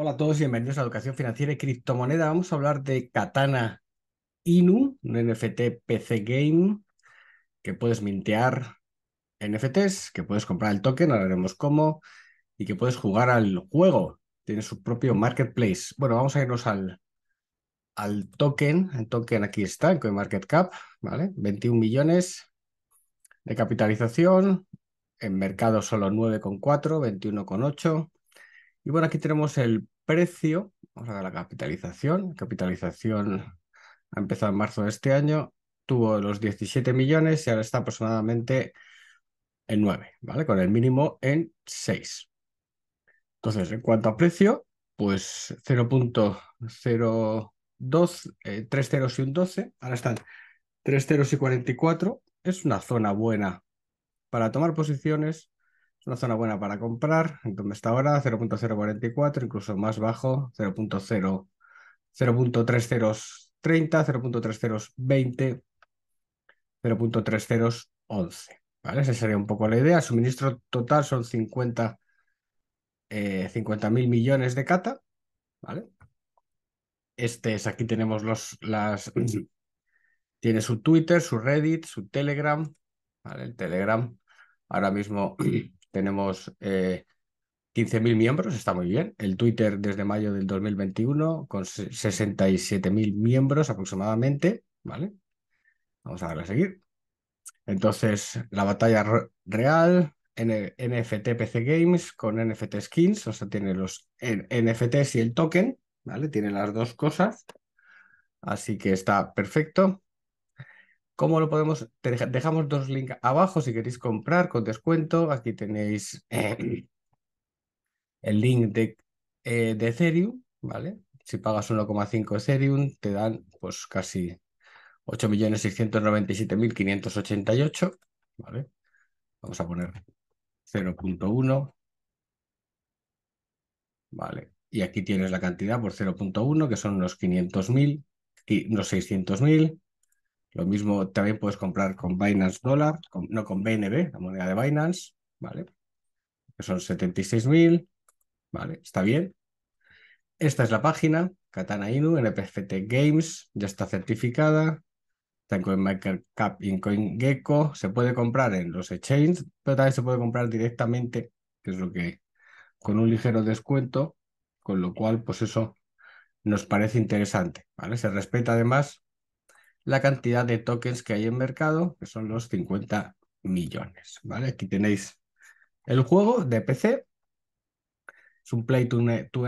Hola a todos, bienvenidos a Educación Financiera y Criptomoneda. Vamos a hablar de Katana Inu, un NFT PC Game que puedes mintear NFTs, que puedes comprar el token, ahora veremos cómo, y que puedes jugar al juego. Tiene su propio marketplace. Bueno, vamos a irnos al, al token. El token aquí está, en CoinMarketCap, ¿vale? 21 millones de capitalización, en mercado solo 9,4, 21,8 y bueno, aquí tenemos el precio, vamos a ver la capitalización. Capitalización ha empezado en marzo de este año, tuvo los 17 millones y ahora está aproximadamente en 9, ¿vale? Con el mínimo en 6. Entonces, en cuanto a precio, pues 0.02, eh, y un 12, ahora están 3.044, y 44, es una zona buena para tomar posiciones una zona buena para comprar, donde está ahora 0.044, incluso más bajo, 0.0, 0.3020, 0.3011. ¿vale? Esa sería un poco la idea. suministro total son 50 eh, millones de cata, ¿vale? Este es, aquí tenemos los, las, tiene su Twitter, su Reddit, su Telegram, ¿vale? El Telegram ahora mismo tenemos 15.000 eh, miembros, está muy bien. El Twitter desde mayo del 2021 con 67.000 miembros aproximadamente, ¿vale? Vamos a darle a seguir. Entonces, la batalla real, en NFT PC Games con NFT skins, o sea, tiene los NFTs y el token, ¿vale? Tiene las dos cosas. Así que está perfecto. ¿Cómo lo podemos? dejamos dos links abajo si queréis comprar con descuento. Aquí tenéis eh, el link de, eh, de, Ethereum, ¿vale? Si pagas 1,5 Ethereum, te dan pues casi 8.697.588, ¿vale? Vamos a poner 0.1, ¿vale? Y aquí tienes la cantidad por 0.1, que son unos 500.000, unos 600.000. Lo mismo también puedes comprar con Binance Dollar, no con BNB, la moneda de Binance, ¿vale? Que son 76.000, ¿vale? Está bien. Esta es la página, Katana Inu, NPFT Games, ya está certificada. Está en CoinMakerCap y en CoinGecko. Se puede comprar en los exchanges, pero también se puede comprar directamente, que es lo que con un ligero descuento, con lo cual, pues eso nos parece interesante, ¿vale? Se respeta además la cantidad de tokens que hay en mercado, que son los 50 millones. ¿vale? Aquí tenéis el juego de PC. Es un play to,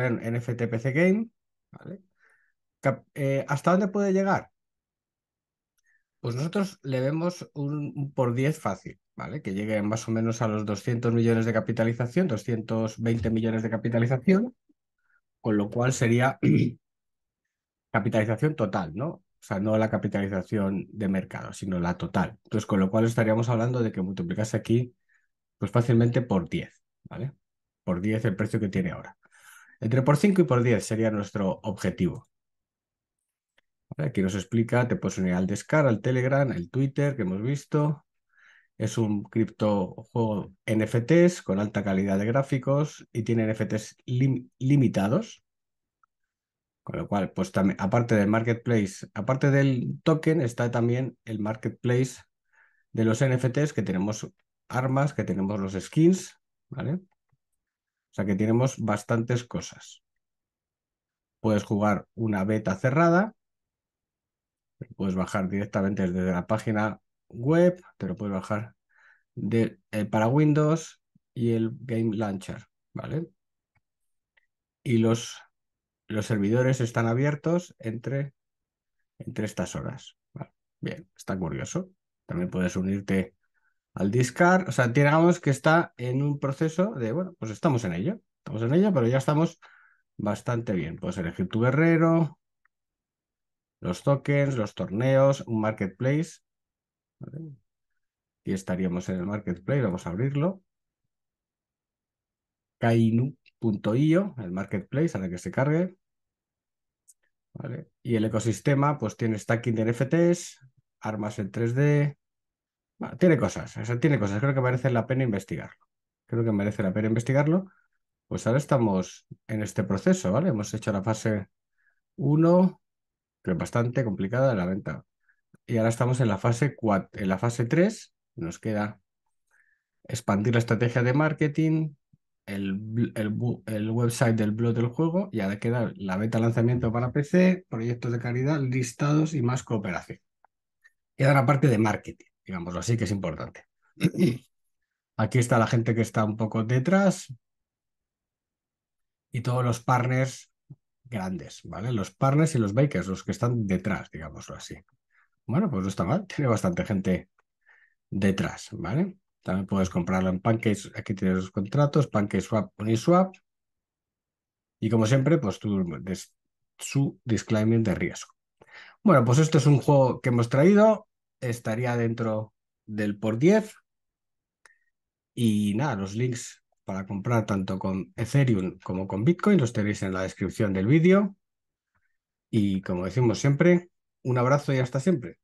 earn NFT PC game. ¿vale? Eh, ¿Hasta dónde puede llegar? Pues nosotros le vemos un, por 10 fácil, ¿vale? Que llegue más o menos a los 200 millones de capitalización, 220 millones de capitalización, con lo cual sería capitalización total, ¿no? O sea, no la capitalización de mercado, sino la total. Entonces, con lo cual estaríamos hablando de que multiplicase aquí pues fácilmente por 10, ¿vale? Por 10 el precio que tiene ahora. Entre por 5 y por 10 sería nuestro objetivo. Aquí nos explica, te puedes unir al Descar, al Telegram, al Twitter que hemos visto. Es un criptojuego NFTs con alta calidad de gráficos y tiene NFTs limitados. Con lo cual, pues también, aparte del marketplace, aparte del token, está también el marketplace de los NFTs, que tenemos armas, que tenemos los skins, ¿vale? O sea que tenemos bastantes cosas. Puedes jugar una beta cerrada, puedes bajar directamente desde la página web, te lo puedes bajar de, eh, para Windows y el Game Launcher, ¿vale? Y los los servidores están abiertos entre, entre estas horas. bien, está curioso. También puedes unirte al discard. O sea, digamos que está en un proceso de, bueno, pues estamos en ello. Estamos en ello, pero ya estamos bastante bien. Puedes elegir tu guerrero, los tokens, los torneos, un marketplace. Y estaríamos en el marketplace. Vamos a abrirlo. Kainu.io, el marketplace, a la que se cargue. Y el ecosistema, pues tiene stacking de NFTs, armas en 3D, tiene cosas, tiene cosas, creo que merece la pena investigarlo. Creo que merece la pena investigarlo. Pues ahora estamos en este proceso, ¿vale? Hemos hecho la fase 1, que es bastante complicada de la venta. Y ahora estamos en la fase 4, en la fase 3, nos queda expandir la estrategia de marketing, el, website del blog del juego y de queda la beta lanzamiento para PC, proyectos de caridad, listados y más cooperación. Queda la parte de marketing, digámoslo así, que es importante. Aquí está la gente que está un poco detrás y todos los partners grandes, ¿vale? Los partners y los bakers, los que están detrás, digámoslo así. Bueno, pues no está mal, tiene bastante gente detrás, ¿vale? También puedes comprarlo en Pancakes. Aquí tienes los contratos, PancakeSwap, Uniswap. Y como siempre, pues tu, su disclaimer de riesgo. Bueno, pues esto es un juego que hemos traído. Estaría dentro del por 10. Y nada, los links para comprar tanto con Ethereum como con Bitcoin los tenéis en la descripción del vídeo. Y como decimos siempre, un abrazo y hasta siempre.